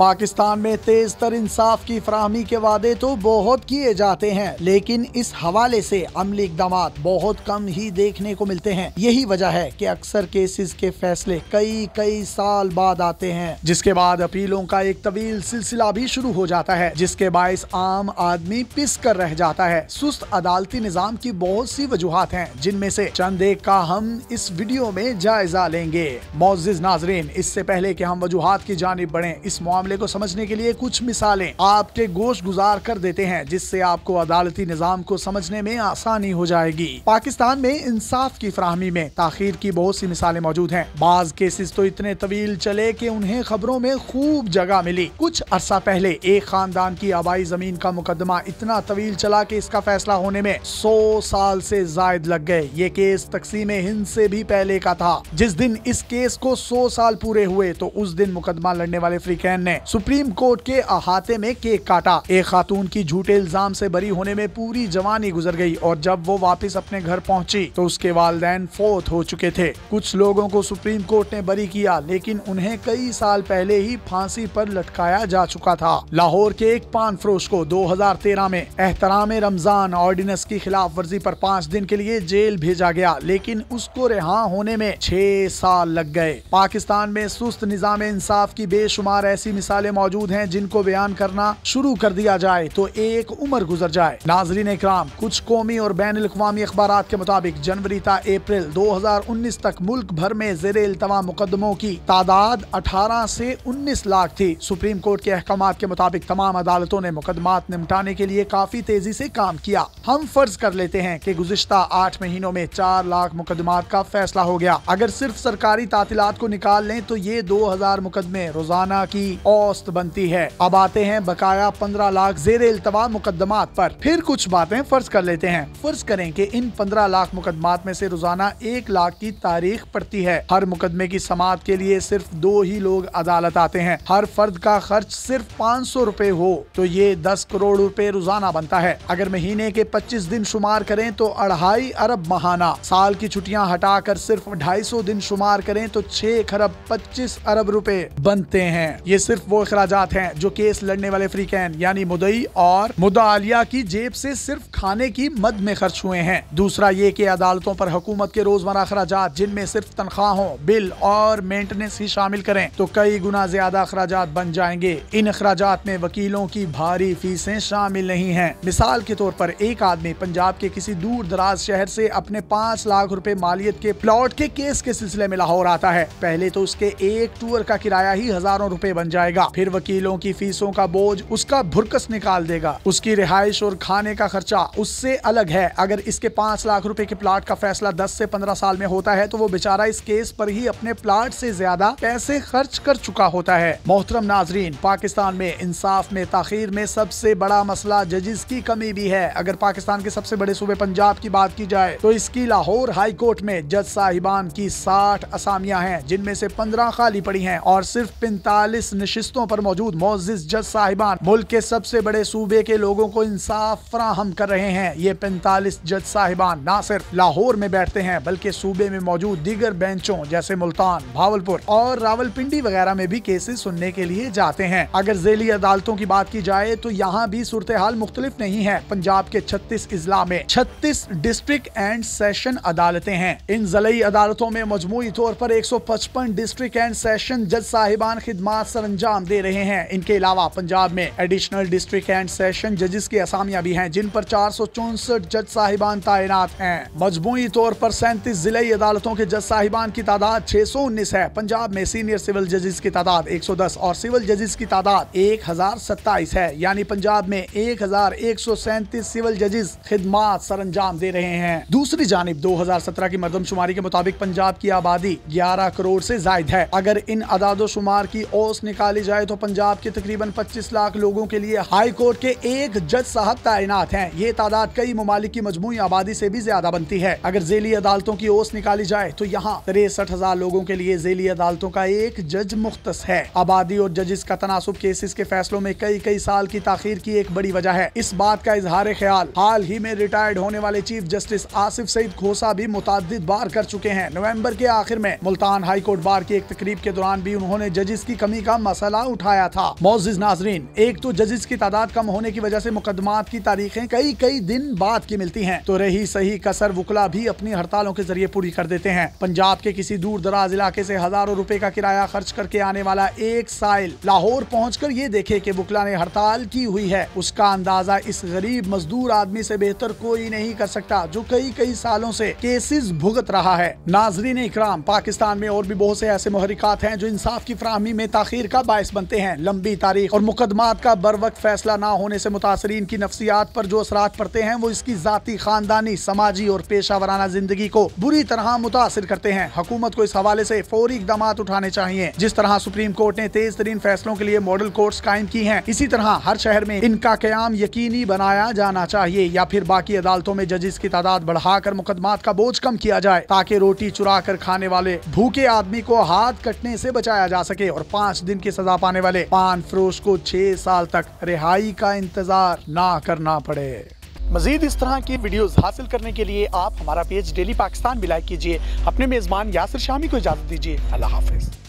پاکستان میں تیز تر انصاف کی فراہمی کے وعدے تو بہت کیے جاتے ہیں لیکن اس حوالے سے عملی اقدامات بہت کم ہی دیکھنے کو ملتے ہیں یہی وجہ ہے کہ اکثر کیسز کے فیصلے کئی کئی سال بعد آتے ہیں جس کے بعد اپیلوں کا ایک طویل سلسلہ بھی شروع ہو جاتا ہے جس کے باعث عام آدمی پس کر رہ جاتا ہے سست عدالتی نظام کی بہت سی وجوہات ہیں جن میں سے چند ایک کا ہم اس ویڈیو میں جائزہ لیں گے معزز ناظرین اس سے پہلے کہ ہم وجوہات کی جانب بڑھیں اس معاملے معاملے کو سمجھنے کے لیے کچھ مثالیں آپ کے گوش گزار کر دیتے ہیں جس سے آپ کو عدالتی نظام کو سمجھنے میں آسانی ہو جائے گی پاکستان میں انصاف کی فراہمی میں تاخیر کی بہت سی مثالیں موجود ہیں بعض کیسز تو اتنے طویل چلے کہ انہیں خبروں میں خوب جگہ ملی کچھ عرصہ پہلے ایک خاندان کی آبائی زمین کا مقدمہ اتنا طویل چلا کہ اس کا فیصلہ ہونے میں سو سال سے زائد لگ گئے یہ کیس تقسیم ہند سے بھی پہلے کا تھا جس دن اس کیس کو سو سال پورے ہوئے تو اس دن مقدمہ لڑنے والے فریقین نے سپریم کورٹ کے احاطے میں کیک کاٹا ایک خاتون کی جھوٹے الزام سے بری ہونے میں پوری جوانی گزر گئی اور جب وہ واپس اپنے گھر پہنچی تو اس کے والدین فوت ہو چکے تھے کچھ لوگوں کو سپریم کورٹ نے بری کیا لیکن انہیں کئی سال پہلے ہی پھانسی پر لٹکایا جا چکا تھا لاہور کے ایک پان فروش کو دو ہزار تیرہ میں احترام رمضان آرڈیننس کی خلاف ورزی پر پانچ دن کے لیے جیل بھیجا گیا لیکن اس کو رہا ہونے میں چھ سال لگ گئے پاکستان میں سست نظام انصاف کی بے شمار ایسی مثالیں موجود ہیں جن کو بیان کرنا شروع کر دیا جائے تو ایک عمر گزر جائے ناظرین اکرام کچھ قومی اور بین الاقوامی اخبارات کے مطابق جنوری تا اپریل دو ہزار انیس تک ملک بھر میں زیر التوا مقدموں کی تعداد اٹھارہ سے انیس لاکھ تھی سپریم کورٹ کے احکامات کے مطابق تمام عدالتوں نے مقدمات نمٹانے کے لیے کافی تیزی سے کام کیا ہم فرض کر لیتے ہیں کہ گزشتہ آٹھ مہینوں میں چار لاکھ مقدمات کا فیصلہ ہو گیا اگر صرف سرکاری تعطیلات کو نکال لیں تو یہ دو ہزار مقدمے روزانہ کی اوست بنتی ہے اب آتے ہیں بقایا پندرہ لاکھ زیر التوا مقدمات پر پھر کچھ باتیں فرض کر لیتے ہیں فرض کریں کہ ان پندرہ لاکھ مقدمات میں سے روزانہ ایک لاکھ کی تاریخ پڑتی ہے ہر مقدمے کی سماعت کے لیے صرف دو ہی لوگ عدالت آتے ہیں ہر فرد کا خرچ صرف پانچ سو روپے ہو تو یہ دس کروڑ روپے روزانہ بنتا ہے اگر مہینے کے پچیس دن شمار کریں تو اڑھائی ارب ماہانہ سال کی چھٹیاں ہٹا کر صرف ڈھائی سو دن شمار کریں تو چھ خرب پچیس ارب روپے بنتے ہیں یہ صرف صرف وہ اخراجات ہیں جو کیس لڑنے والے فریقین یعنی مدعی اور مدعالیہ کی جیب سے صرف کھانے کی مد میں خرچ ہوئے ہیں دوسرا یہ کہ عدالتوں پر حکومت کے روزمرہ اخراجات جن میں صرف تنخواہوں بل اور مینٹننس ہی شامل کریں تو کئی گنا زیادہ اخراجات بن جائیں گے ان اخراجات میں وکیلوں کی بھاری فیسیں شامل نہیں ہیں مثال کے طور پر ایک آدمی پنجاب کے کسی دور دراز شہر سے اپنے پانچ لاکھ روپے مالیت کے پلاٹ کے کیس کے سلسلے میں لاہور آتا ہے پہلے تو اس کے ایک ٹور کا کرایہ ہی ہزاروں روپے بن جائے جائے گا پھر وکیلوں کی فیسوں کا بوجھ اس کا بھرکس نکال دے گا اس کی رہائش اور کھانے کا خرچہ اس سے الگ ہے اگر اس کے پانچ لاکھ روپے کے پلاٹ کا فیصلہ دس سے پندرہ سال میں ہوتا ہے تو وہ اس کیس پر ہی اپنے پلاٹ سے زیادہ پیسے خرچ کر چکا ہوتا ہے محترم ناظرین پاکستان میں انصاف میں تاخیر میں سب سے بڑا مسئلہ ججز کی کمی بھی ہے اگر پاکستان کے سب سے بڑے صوبے پنجاب کی بات کی جائے تو اس کی لاہور ہائی کورٹ میں جج صاحبان کی ساٹھ اسامیاں ہیں جن میں سے پندرہ خالی پڑی ہیں اور صرف پینتالیس نشستوں پر موجود موزز جج صاحبان ملک کے سب سے بڑے صوبے کے لوگوں کو انصاف فراہم کر رہے ہیں یہ پینتالیس جج صاحبان نہ صرف لاہور میں بیٹھتے ہیں بلکہ صوبے میں موجود دیگر بینچوں جیسے ملتان بھاول پور اور راول پنڈی وغیرہ میں بھی کیسز سننے کے لیے جاتے ہیں اگر ذیلی عدالتوں کی بات کی جائے تو یہاں بھی صورتحال مختلف نہیں ہے پنجاب کے چھتیس اضلاع میں چھتیس ڈسٹرکٹ اینڈ سیشن عدالتیں ہیں ان ضلعی عدالتوں میں مجموعی طور پر ایک سو پچپن ڈسٹرکٹ اینڈ سیشن جج صاحبان خدمات انجام دے رہے ہیں ان کے علاوہ پنجاب میں ایڈیشنل ڈسٹرکٹ اینڈ سیشن ججز کی اسامیاں بھی ہیں جن پر چار سو چونسٹھ جج صاحبان تعینات ہیں مجموعی طور پر سینتیس ضلع عدالتوں کے جج صاحبان کی تعداد چھ سو انیس ہے پنجاب میں سینئر سیول ججز کی تعداد ایک سو دس اور سیول ججز کی تعداد ایک ہزار ستائیس ہے یعنی پنجاب میں ایک ہزار ایک سو سینتیس سیول ججز خدمات سر انجام دے رہے ہیں دوسری جانب دو ہزار سترہ کی مردم شماری کے مطابق پنجاب کی آبادی گیارہ کروڑ سے زائد ہے اگر ان اداد و شمار کی اوس نکالی جائے تو پنجاب کے تقریباً پچیس لاکھ لوگوں کے لیے ہائی کورٹ کے ایک جج صاحب تعینات ہیں یہ تعداد کئی ممالک کی مجموعی آبادی سے بھی زیادہ بنتی ہے اگر ذیلی عدالتوں کی اوس نکالی جائے تو یہاں تریسٹھ ہزار لوگوں کے لیے ذیلی عدالتوں کا ایک جج مختص ہے آبادی اور ججز کا تناسب کیسز کے فیصلوں میں کئی کئی سال کی تاخیر کی ایک بڑی وجہ ہے اس بات کا اظہار خیال حال ہی میں ریٹائرڈ ہونے والے چیف جسٹس آصف سعید کھوسا بھی متعدد بار کر چکے ہیں نومبر کے آخر میں ملتان ہائی کورٹ بار کی ایک تقریب کے دوران بھی انہوں نے ججز کی کمی کا مسئلہ مسئلہ اٹھایا تھا معزز ناظرین ایک تو ججز کی تعداد کم ہونے کی وجہ سے مقدمات کی تاریخیں کئی کئی دن بعد کی ملتی ہیں تو رہی صحیح کسر وکلا بھی اپنی ہڑتالوں کے ذریعے پوری کر دیتے ہیں پنجاب کے کسی دور دراز علاقے سے ہزاروں روپے کا کرایہ خرچ کر کے آنے والا ایک سائل لاہور پہنچ کر یہ دیکھے کہ وکلا نے ہڑتال کی ہوئی ہے اس کا اندازہ اس غریب مزدور آدمی سے بہتر کوئی نہیں کر سکتا جو کئی کئی سالوں سے کیسز بھگت رہا ہے ناظرین اکرام پاکستان میں اور بھی بہت سے ایسے محرکات ہیں جو انصاف کی فراہمی میں تاخیر کا باعث بنتے ہیں لمبی تاریخ اور مقدمات کا بر وقت فیصلہ نہ ہونے سے متاثرین کی نفسیات پر جو اثرات پڑتے ہیں وہ اس کی ذاتی خاندانی سماجی اور پیشہ ورانہ زندگی کو بری طرح متاثر کرتے ہیں حکومت کو اس حوالے سے فوری اقدامات اٹھانے چاہیے جس طرح سپریم کورٹ نے تیز ترین فیصلوں کے لیے ماڈل کورٹس قائم کی ہیں اسی طرح ہر شہر میں ان کا قیام یقینی بنایا جانا چاہیے یا پھر باقی عدالتوں میں ججز کی تعداد بڑھا کر مقدمات کا بوجھ کم کیا جائے تاکہ روٹی چرا کر کھانے والے بھوکے آدمی کو ہاتھ کٹنے سے بچایا جا سکے اور پانچ دن کے سزا پانے والے پان فروش کو چھ سال تک رہائی کا انتظار نہ کرنا پڑے مزید اس طرح کی ویڈیوز حاصل کرنے کے لیے آپ ہمارا پیج ڈیلی پاکستان بھی لائک کیجیے اپنے میزبان یاسر شامی کو اجازت دیجیے اللہ حافظ